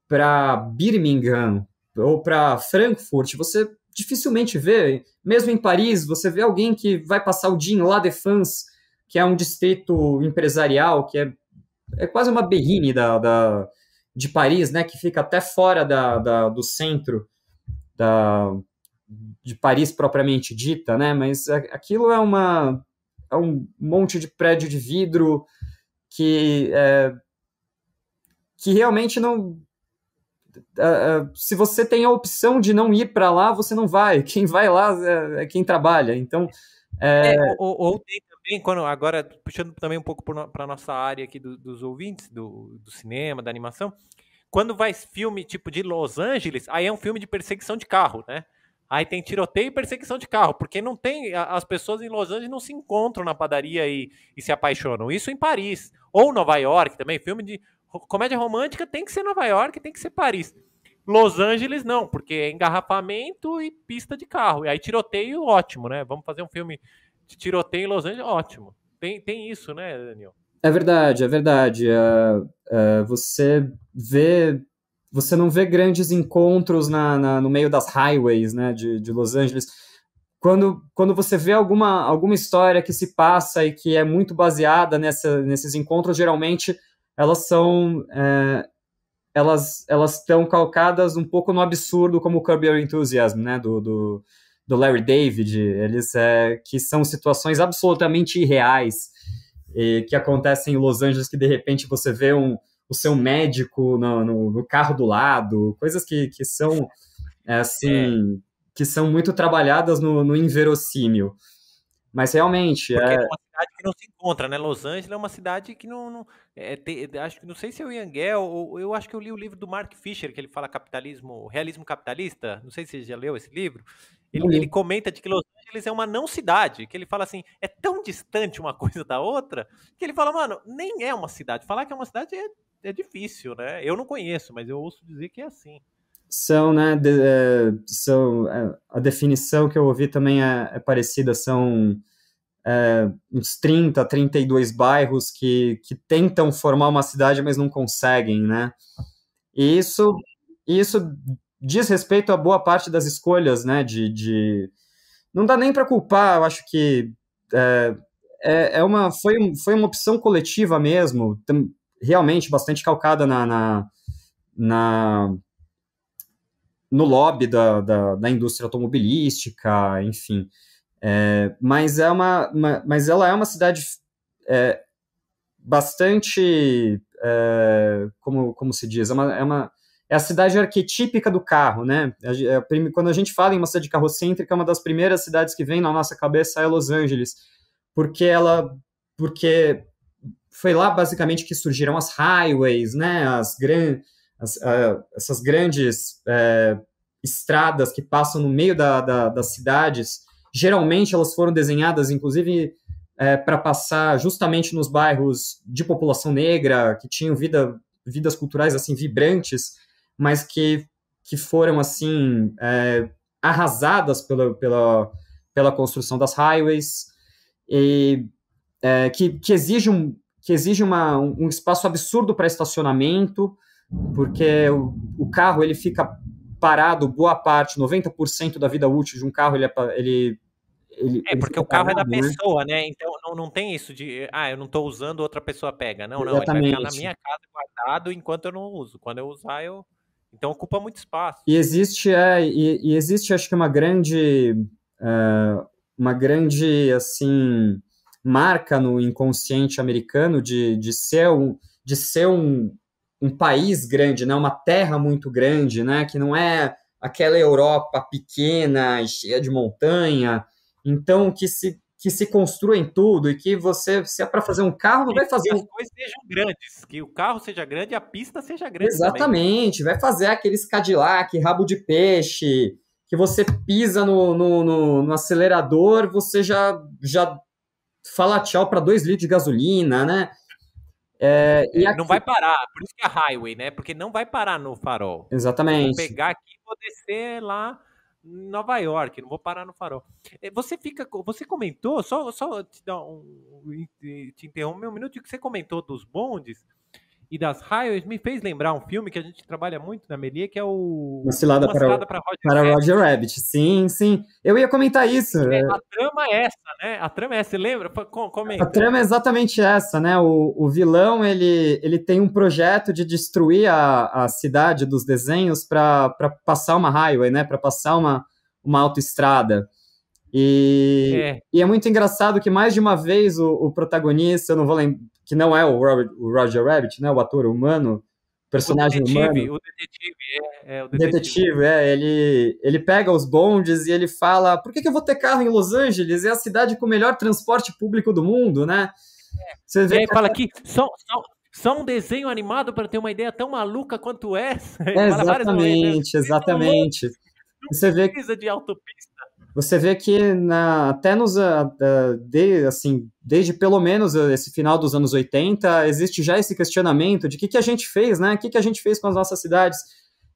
para Birmingham ou para Frankfurt, você dificilmente vê, mesmo em Paris, você vê alguém que vai passar o dia em La Défense, que é um distrito empresarial, que é, é quase uma berrine da, da, de Paris, né, que fica até fora da, da do centro da, de Paris propriamente dita, né? Mas aquilo é uma é um monte de prédio de vidro que é, que realmente não é, é, se você tem a opção de não ir para lá, você não vai. Quem vai lá é, é quem trabalha. Então ou, ou, tem também quando agora puxando também um pouco para nossa área aqui do, dos ouvintes do, do cinema, da animação, quando vai filme tipo de Los Angeles, aí é um filme de perseguição de carro, né? Aí tem tiroteio e perseguição de carro, porque não tem. As pessoas em Los Angeles não se encontram na padaria e, e se apaixonam. Isso em Paris. Ou Nova York também. Filme de comédia romântica tem que ser Nova York, tem que ser Paris. Los Angeles não, porque é engarrafamento e pista de carro. E aí tiroteio, ótimo, né? Vamos fazer um filme de tiroteio em Los Angeles, ótimo. Tem, tem isso, né, Daniel? É verdade, é verdade. Uh, uh, você vê você não vê grandes encontros na, na no meio das highways né, de, de Los Angeles. Quando, quando você vê alguma, alguma história que se passa e que é muito baseada nessa, nesses encontros, geralmente elas são. É, elas elas estão calcadas um pouco no absurdo, como o Curb Your Enthusiasm, né? Do, do, do Larry David. Eles é, que são situações absolutamente irreais que acontecem em Los Angeles, que de repente você vê um o seu médico no, no, no carro do lado, coisas que, que são é, assim. É. Que são muito trabalhadas no, no inverossímil. Mas realmente. é... é uma cidade que não se encontra, né? Los Angeles é uma cidade que não. não é, te, acho que não sei se é o Yangel, ou eu acho que eu li o livro do Mark Fisher, que ele fala capitalismo, realismo capitalista. Não sei se você já leu esse livro. Ele, ele, comenta de que Los Angeles é uma não cidade, que ele fala assim, é tão distante uma coisa da outra, que ele fala, mano, nem é uma cidade. Falar que é uma cidade é é difícil, né? Eu não conheço, mas eu ouço dizer que é assim. São, né? De, é, são, é, a definição que eu ouvi também é, é parecida, são é, uns 30, 32 bairros que, que tentam formar uma cidade, mas não conseguem, né? E isso, isso diz respeito a boa parte das escolhas, né? De, de... Não dá nem para culpar, eu acho que é, é uma, foi, foi uma opção coletiva mesmo realmente bastante calcada na, na, na no lobby da, da, da, indústria automobilística, enfim. É, mas, é uma, uma, mas ela é uma cidade é, bastante. É, como, como se diz? É uma, é uma é a cidade arquetípica do carro, né? É, quando a gente fala em uma cidade carrocêntrica, é uma das primeiras cidades que vem na nossa cabeça é Los Angeles, porque ela, porque foi lá basicamente que surgiram as highways, né, as gran, as, uh, essas grandes uh, estradas que passam no meio da, da, das cidades. Geralmente elas foram desenhadas, inclusive, uh, é, para passar justamente nos bairros de população negra, que tinham vida, vidas culturais assim vibrantes, mas que, que foram assim é, arrasadas pela, pela, pela construção das highways. E é, que, que, exige um, que exige uma, um, espaço absurdo para estacionamento, porque o, o, carro ele fica parado boa parte, 90% da vida útil de um carro ele, é ele ele, é, porque o carro parado, é da né? pessoa, né? Então não, não tem isso de, ah, eu não estou usando, outra pessoa pega. Não, não, Exatamente. ele vai ficar na minha casa guardado enquanto eu não uso. Quando eu usar, eu. Então ocupa muito espaço. E existe, é, e, e existe acho que uma grande. Uh, uma grande, assim marca no inconsciente americano de, de ser, um, de ser um, um país grande, né? uma terra muito grande, né? que não é aquela Europa pequena, cheia de montanha. Então, que se que se construa em tudo e que você, se é para fazer um carro, não vai fazer. Que as coisas sejam grandes, que o carro seja grande e a pista seja grande. Exatamente, também. vai fazer aqueles Cadillac, rabo de peixe, que você pisa no, no, no, no acelerador, você já, já falar tchau para dois litros de gasolina, né? É, é aqui... Não vai parar, por isso que é highway, né? Porque não vai parar no farol. Exatamente. Vou pegar aqui e vou descer lá em Nova York, não vou parar no farol. É, você fica, você comentou, só, só te, dar um, te interromper um minuto, que você comentou dos bondes, e das highways me fez lembrar um filme que a gente trabalha muito na Melia, que é o. Uma cilada, Uma cilada para, para, Roger, para Rabbit. Roger Rabbit. Sim, sim. Eu ia comentar isso. É, é. a trama é essa, né? A trama é essa, você lembra? Comenta. A trama é exatamente essa, né? O, o vilão ele, ele tem um projeto de destruir a, a cidade dos desenhos para passar uma highway, né? Para passar uma, uma autoestrada. E é. e é, muito engraçado que mais de uma vez o, o protagonista, eu não vou lembrar, que não é o, Robert, o Roger Rabbit, né, o ator humano, personagem o detetive, humano. O detetive, é, é o detetive. detetive. é, ele, ele pega os bondes e ele fala, por que, que eu vou ter carro em Los Angeles? É a cidade com o melhor transporte público do mundo, né? É. Você vê e aí que... fala aqui, só, só, só um desenho animado para ter uma ideia tão maluca quanto essa. É, exatamente, exatamente. Então, Você vê que... precisa de autopista você vê que na, até nos ah, a, a, de, assim, desde pelo menos ah, esse final dos anos 80, existe já esse questionamento de o que, que a gente fez, né? O que, que a gente fez com as nossas cidades.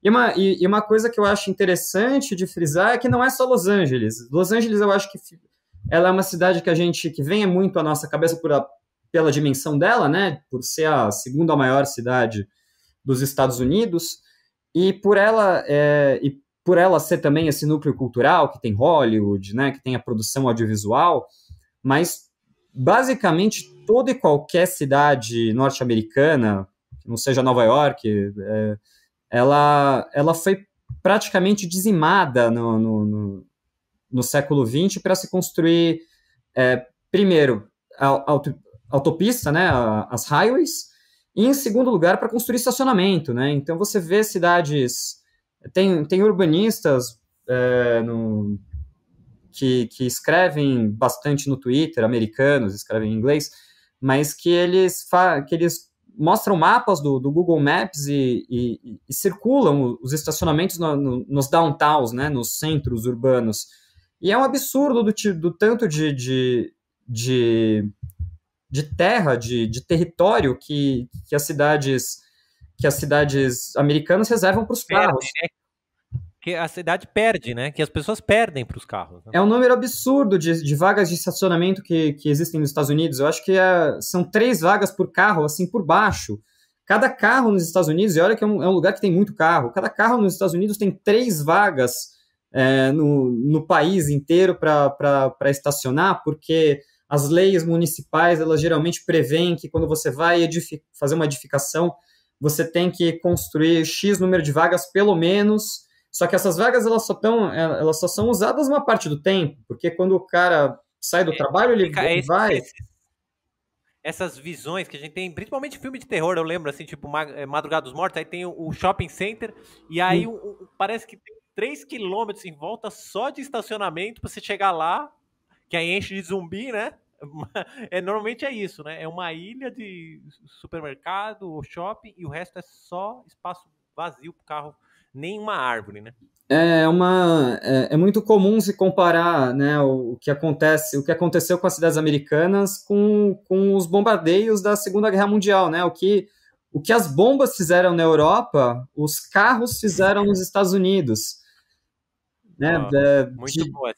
E uma, e, e uma coisa que eu acho interessante de frisar é que não é só Los Angeles. Los Angeles, eu acho que ela é uma cidade que a gente que vem muito à nossa cabeça por a, pela dimensão dela, né? Por ser a segunda maior cidade dos Estados Unidos. E por ela, é, e por ela ser também esse núcleo cultural que tem Hollywood, né, que tem a produção audiovisual, mas basicamente toda e qualquer cidade norte-americana, não seja Nova York, é, ela, ela foi praticamente dizimada no, no, no, no século XX para se construir, é, primeiro, a, a autopista, né, as highways, e em segundo lugar, para construir estacionamento. Né? Então você vê cidades tem, tem urbanistas é, no, que, que escrevem bastante no Twitter, americanos, escrevem em inglês, mas que eles, que eles mostram mapas do, do Google Maps e, e, e, circulam os estacionamentos no, no, nos downtowns, né, nos centros urbanos. E é um absurdo do, do tanto de, de, de, de terra, de, de território que, que as cidades que as cidades americanas reservam para os carros. Né? Que a cidade perde, né? Que as pessoas perdem para os carros. Né? É um número absurdo de, de vagas de estacionamento que, que existem nos Estados Unidos. Eu acho que é, são três vagas por carro, assim, por baixo. Cada carro nos Estados Unidos, e olha que é um, é um lugar que tem muito carro, cada carro nos Estados Unidos tem três vagas é, no, no país inteiro para estacionar, porque as leis municipais, elas geralmente prevêem que quando você vai fazer uma edificação, você tem que construir X número de vagas pelo menos. Só que essas vagas elas só, tão, é, elas só são usadas uma parte do tempo, porque quando o cara sai do é, trabalho, ele vai. essas visões que a gente tem, principalmente filme de terror, eu lembro, assim, tipo é, Madrugada dos Mortos, aí tem o shopping center, e aí o, o, parece que tem 3 quilômetros em volta só de estacionamento pra você chegar lá, que aí enche de zumbi, né? é, normalmente é isso, né? É uma ilha de supermercado ou shopping e o resto é só espaço vazio para o carro, nem uma árvore, né? É, é uma é, é muito comum se comparar, né, o, o, que acontece, o que aconteceu com as cidades americanas com, com os bombardeios da Segunda Guerra Mundial, né? O que o que as bombas fizeram na Europa, os carros fizeram nos Estados Unidos. Né, ah, é, muito de, boa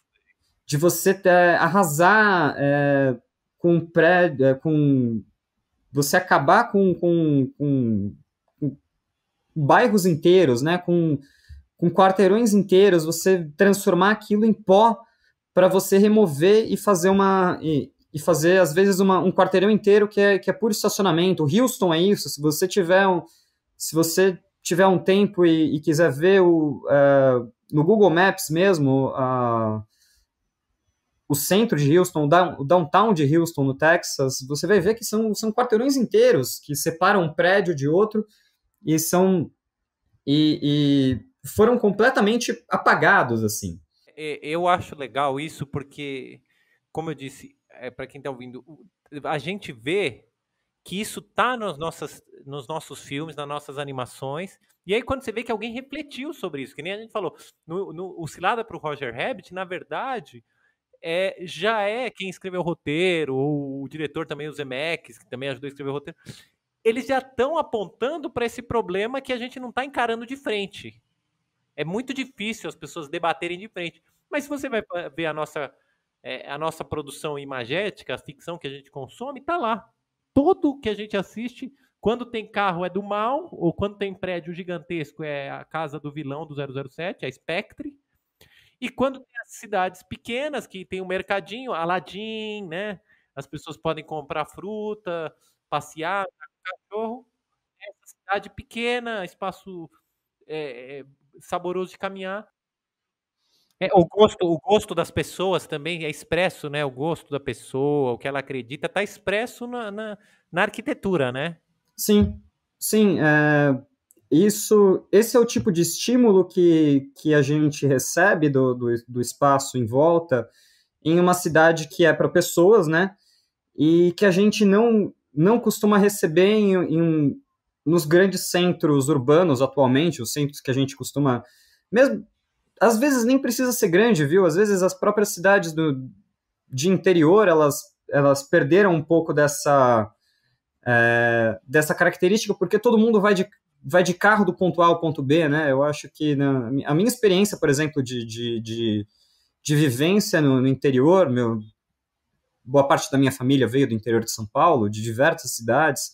de você ter, arrasar é, com pré, é, com você acabar com, com, com, com bairros inteiros, né? Com, com quarteirões inteiros, você transformar aquilo em pó para você remover e fazer uma e, e fazer às vezes uma, um quarteirão inteiro que é, que é puro estacionamento. O Houston é isso. Se você tiver um, se você tiver um tempo e, e quiser ver o uh, no Google Maps mesmo uh, o centro de Houston, o downtown de Houston, no Texas, você vai ver que são, são quarteirões inteiros que separam um prédio de outro e são. e, e foram completamente apagados, assim. É, eu acho legal isso porque, como eu disse, é, para quem está ouvindo, a gente vê que isso tá nos, nossas, nos nossos filmes, nas nossas animações. E aí, quando você vê que alguém refletiu sobre isso, que nem a gente falou, no, no, o Cilada para o Roger Rabbit, na verdade, é, já é quem escreveu o roteiro, ou o diretor também, o Zemex, que também ajudou a escrever o roteiro, eles já estão apontando para esse problema que a gente não está encarando de frente. É muito difícil as pessoas debaterem de frente. Mas se você vai ver a nossa, é, a nossa produção imagética, a ficção que a gente consome, está lá. Tudo que a gente assiste, quando tem carro é do mal, ou quando tem prédio gigantesco é a casa do vilão do 007, a Spectre. E quando tem as cidades pequenas, que tem um mercadinho, Aladim, né? As pessoas podem comprar fruta, passear, cachorro. Essa cidade pequena, espaço é, é, saboroso de caminhar. É, o, gosto, o gosto das pessoas também é expresso, né? O gosto da pessoa, o que ela acredita, está expresso na, na, na, arquitetura, né? Sim, sim. É, isso, esse é o tipo de estímulo que, que a gente recebe do, do, do espaço em volta em uma cidade que é para pessoas, né? E que a gente não, não costuma receber em, em, nos grandes centros urbanos atualmente, os centros que a gente costuma. Mesmo, às vezes nem precisa ser grande, viu? Às vezes as próprias cidades do, de interior elas, elas perderam um pouco dessa. É, dessa característica, porque todo mundo vai de, vai de carro do ponto A ao ponto B, né? Eu acho que na, né, a minha experiência, por exemplo, de, de, de, de vivência no, no, interior, meu, boa parte da minha família veio do interior de São Paulo, de diversas cidades.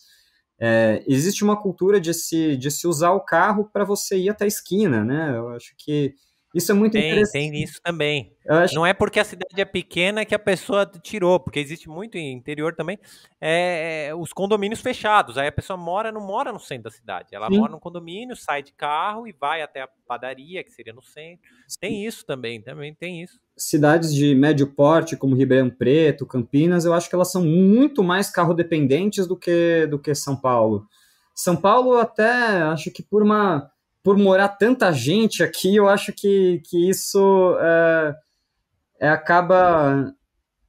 É, existe uma cultura de se, de se usar o carro para você ir até a esquina, né? Eu acho que isso é muito tem, interessante. Tem isso também. Acho... Não é porque a cidade é pequena que a pessoa tirou, porque existe muito em interior também é, é os condomínios fechados. Aí a pessoa mora, não mora no centro da cidade. Ela Sim. mora no condomínio, sai de carro e vai até a padaria, que seria no centro. Sim. Tem isso também, também tem isso. Cidades de médio porte, como Ribeirão Preto, Campinas, eu acho que elas são muito mais carro dependentes do que, do que São Paulo. São Paulo até, acho que por uma por morar tanta gente aqui, eu acho que, que isso é, é acaba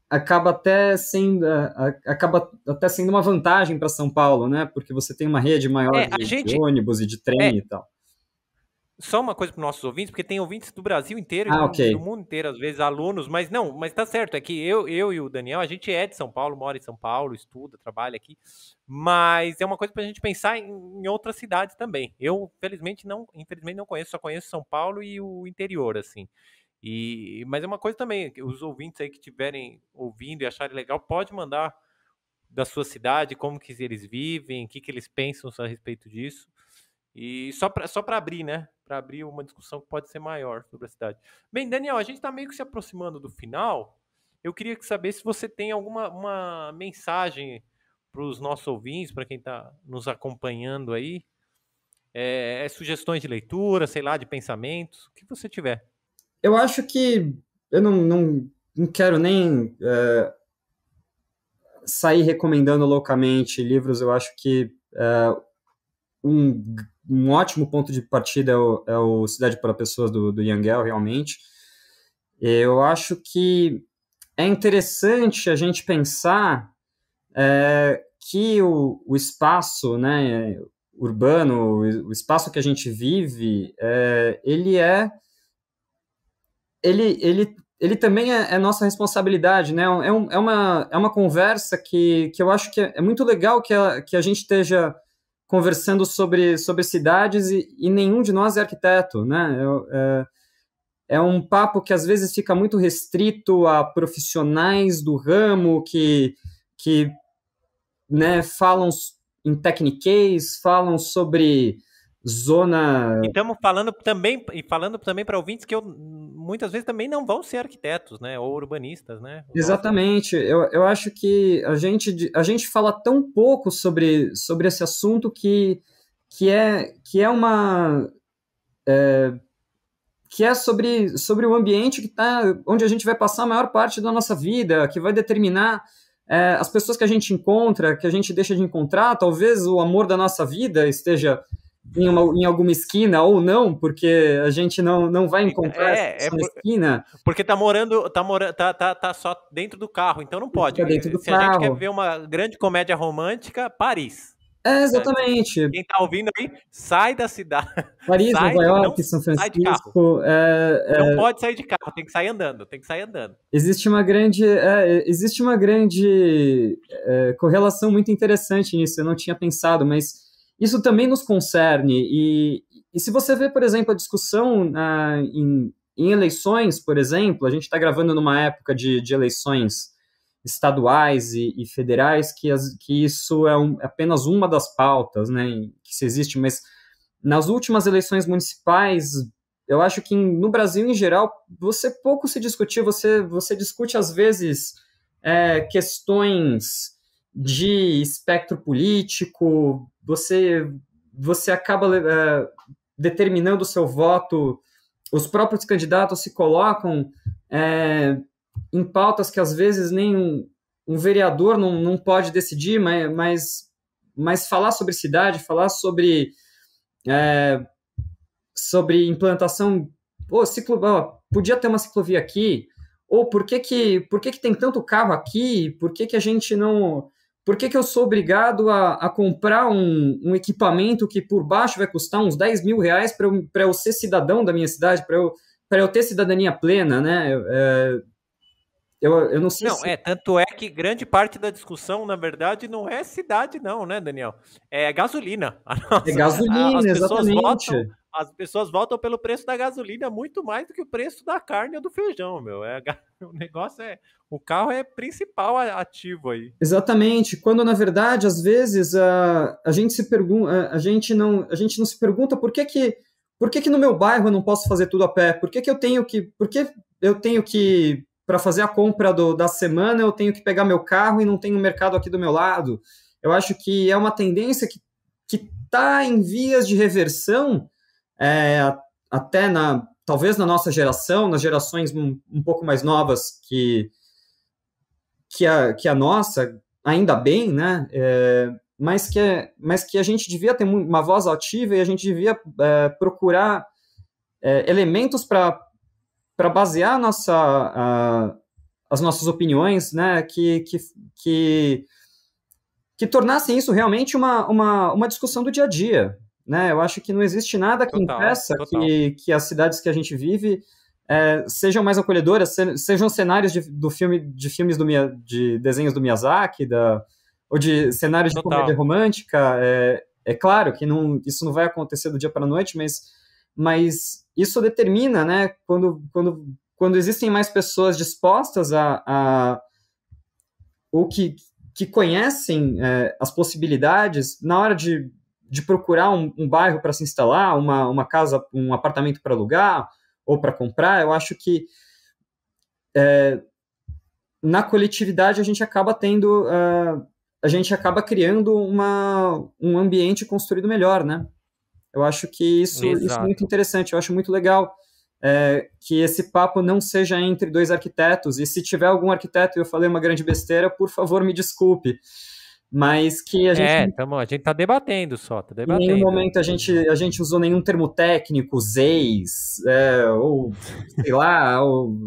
acaba até sendo é, acaba até sendo uma vantagem para São Paulo, né? Porque você tem uma rede maior é, de, gente, de, ônibus e de trem é, e tal só uma coisa para nossos ouvintes, porque tem ouvintes do Brasil inteiro, ah, okay. do mundo inteiro, às vezes, alunos, mas não, mas tá certo, é que eu, eu e o Daniel, a gente é de São Paulo, mora em São Paulo, estuda, trabalha aqui, mas é uma coisa para a gente pensar em, em outras cidades também. Eu, felizmente, não, infelizmente não conheço, só conheço São Paulo e o interior, assim. E, mas é uma coisa também, os ouvintes aí que estiverem ouvindo e acharem legal, pode mandar da sua cidade, como que eles vivem, o que, que eles pensam a respeito disso. E só para só abrir, né? para abrir uma discussão que pode ser maior sobre a cidade. Bem, Daniel, a gente está meio que se aproximando do final. Eu queria saber se você tem alguma uma mensagem para os nossos ouvintes, para quem está nos acompanhando aí. É, é, sugestões de leitura, sei lá, de pensamentos, o que você tiver. Eu acho que eu não, não, não quero nem é, sair recomendando loucamente livros. Eu acho que é, um um ótimo ponto de partida é o, é o Cidade para Pessoas do, do Yangel, realmente. Eu acho que é interessante a gente pensar é, que o, o espaço né, urbano, o, o espaço que a gente vive, é, ele é. Ele, ele, ele também é, é nossa responsabilidade, né? É, um, é, uma, é uma conversa que, que eu acho que é, é muito legal que a, que a gente esteja conversando sobre, sobre cidades e, e nenhum de nós é arquiteto, né? É, é, um papo que às vezes fica muito restrito a profissionais do ramo que, que né, falam em techniques, falam sobre zona. estamos falando também, e falando também para ouvintes que eu, muitas vezes também não vão ser arquitetos, né? Ou urbanistas, né? Exatamente. Eu, eu acho que a gente, a gente fala tão pouco sobre, sobre esse assunto que, que, é, que é uma. É, que é sobre, sobre o ambiente que tá, onde a gente vai passar a maior parte da nossa vida, que vai determinar é, as pessoas que a gente encontra, que a gente deixa de encontrar, talvez o amor da nossa vida esteja em, uma, em alguma esquina ou não, porque a gente não, não vai encontrar é, é por, esquina. Porque tá morando, tá, mora, tá, tá, tá só dentro do carro, então não pode. Tá dentro do Se carro. a gente quer ver uma grande comédia romântica, Paris. É, né? exatamente. Quem tá ouvindo aí, sai da cidade. Paris, sai, Nova York, São Francisco. É, é, não pode sair de carro, tem que sair andando, tem que sair andando. Existe uma grande, é, existe uma grande é, correlação muito interessante nisso, eu não tinha pensado, mas isso também nos concerne. E, e se você vê, por exemplo, a discussão ah, em, em, eleições, por exemplo, a gente está gravando numa época de, de eleições estaduais e, e federais, que, as, que isso é um, é apenas uma das pautas né, que se existe, mas nas últimas eleições municipais, eu acho que em, no Brasil em geral, você pouco se discutiu, você, você discute às vezes é, questões de espectro político, você, você acaba é, determinando o seu voto, os próprios candidatos se colocam é, em pautas que às vezes nem um, um vereador não, não pode decidir, mas, mas, mas falar sobre cidade, falar sobre, é, sobre implantação, pô, ciclo, ó, podia ter uma ciclovia aqui, ou por que que, por que que tem tanto carro aqui, por que que a gente não por que, que eu sou obrigado a, a comprar um, um, equipamento que por baixo vai custar uns 10 mil reais para eu, eu ser cidadão da minha cidade, para eu, eu ter cidadania plena, né? É, eu, eu não sei. Não, se... é, tanto é que grande parte da discussão, na verdade, não é cidade, não, né, Daniel? É gasolina. Nossa, é gasolina, a, as exatamente. Pessoas votam as pessoas voltam pelo preço da gasolina muito mais do que o preço da carne ou do feijão, meu. É, o negócio é. O carro é principal ativo aí. Exatamente. Quando, na verdade, às vezes a, a gente se pergunta. A gente não, a gente não se pergunta por que que. Por que, que no meu bairro eu não posso fazer tudo a pé? Por que, que eu tenho que. Por que eu tenho que. Para fazer a compra do, da semana, eu tenho que pegar meu carro e não tenho mercado aqui do meu lado. Eu acho que é uma tendência que está em vias de reversão, é, até na talvez na nossa geração, nas gerações um, um pouco mais novas que que a, que a nossa, ainda bem, né? É, mas, que, mas que a gente devia ter uma voz ativa e a gente devia é, procurar é, elementos para basear nossa, a, as nossas opiniões, né? Que, que, que, que tornassem isso realmente uma, uma, uma discussão do dia a dia, né? Eu acho que não existe nada que total, impeça total. Que, que as cidades que a gente vive é, sejam mais acolhedoras, se, sejam cenários de, do filme, de filmes do de desenhos do Miyazaki, da, ou de cenários total. de comédia romântica. É, é claro que não, isso não vai acontecer do dia para a noite, mas, mas isso determina, né? Quando, quando, quando existem mais pessoas dispostas a, a ou que, que conhecem é, as possibilidades, na hora de, de procurar um, um bairro para se instalar, uma, uma casa, um apartamento para alugar ou para comprar, eu acho que é, na coletividade a gente acaba tendo, uh, a gente acaba criando uma, um ambiente construído melhor, né? Eu acho que isso, isso é muito interessante, eu acho muito legal é, que esse papo não seja entre dois arquitetos, e se tiver algum arquiteto e eu falei uma grande besteira, por favor me desculpe mas que a gente. É, tamo, a gente tá debatendo só, tá debatendo. Em nenhum momento a gente, a gente usou nenhum termo técnico, zeis, é, ou sei lá, ou.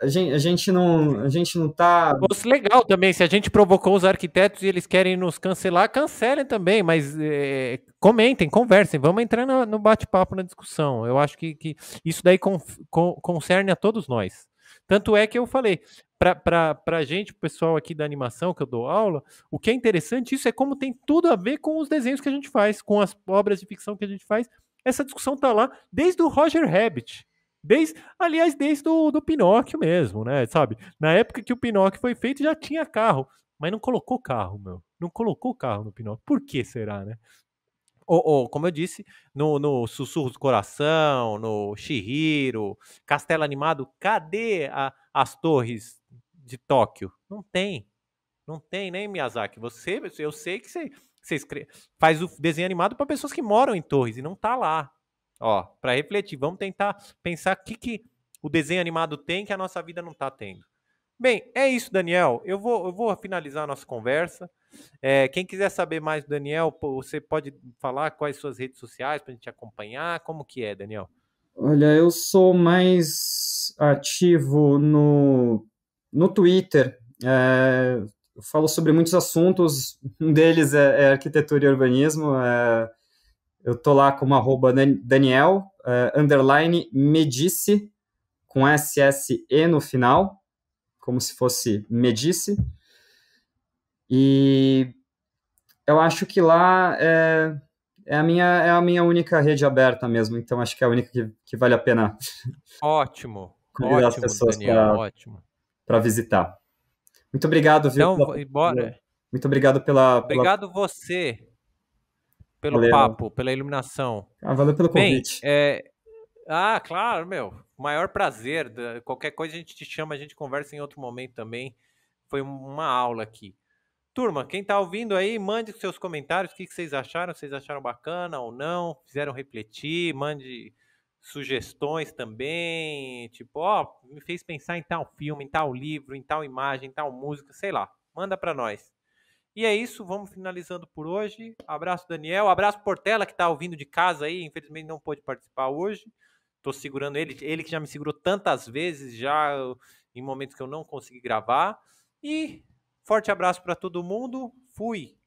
A gente, a gente não a gente não tá Poxa, legal também se a gente provocou os arquitetos e eles querem nos cancelar cancelem também mas é, comentem conversem vamos entrar no, no bate-papo na discussão eu acho que, que isso daí con, con, concerne a todos nós tanto é que eu falei para para gente, o pessoal aqui da animação que eu dou aula, o que é interessante isso é como tem tudo a ver com os desenhos que a gente faz, com as obras de ficção que a gente faz. Essa discussão tá lá desde o Roger Rabbit. Desde, aliás, desde o do Pinóquio mesmo, né? Sabe? Na época que o Pinóquio foi feito, já tinha carro, mas não colocou carro, meu. Não colocou carro no Pinóquio. Por que será, né? Ou, ou, como eu disse, no, no Sussurro do Coração, no Shihiro, Castelo Animado, cadê a, as torres de Tóquio? Não tem. Não tem, nem né, Miyazaki? Você, eu sei que você, você escreve, faz o desenho animado para pessoas que moram em Torres e não tá lá. Ó, para refletir, vamos tentar pensar o que, que o desenho animado tem que a nossa vida não tá tendo. Bem, é isso, Daniel. Eu vou, eu vou finalizar a nossa conversa. É, quem quiser saber mais do Daniel, você pode falar quais suas redes sociais para a gente acompanhar? Como que é, Daniel? Olha, eu sou mais ativo no no Twitter. É, eu falo sobre muitos assuntos, um deles é, é arquitetura e urbanismo. É, eu tô lá como arroba Daniel, é, underline Medice com SSE no final, como se fosse Medice. E eu acho que lá é, é, a, minha, é a minha única rede aberta mesmo, então acho que é a única que, que vale a pena. Ótimo, ótimo, Daniel, pra, ótimo para visitar. Muito obrigado, viu? Então, pela... embora. Muito obrigado pela. Obrigado pela... você pelo valeu. papo, pela iluminação. Ah, valeu pelo convite. Bem, é... Ah, claro, meu. Maior prazer. Qualquer coisa a gente te chama, a gente conversa em outro momento também. Foi uma aula aqui. Turma, quem está ouvindo aí, mande seus comentários, o que vocês acharam, vocês acharam bacana ou não, fizeram refletir, mande sugestões também, tipo, ó, oh, me fez pensar em tal filme, em tal livro, em tal imagem, em tal música, sei lá. Manda para nós. E é isso, vamos finalizando por hoje. Abraço, Daniel. Abraço, Portela, que está ouvindo de casa aí. Infelizmente não pôde participar hoje. Estou segurando ele, ele que já me segurou tantas vezes, já em momentos que eu não consegui gravar. E forte abraço para todo mundo. Fui.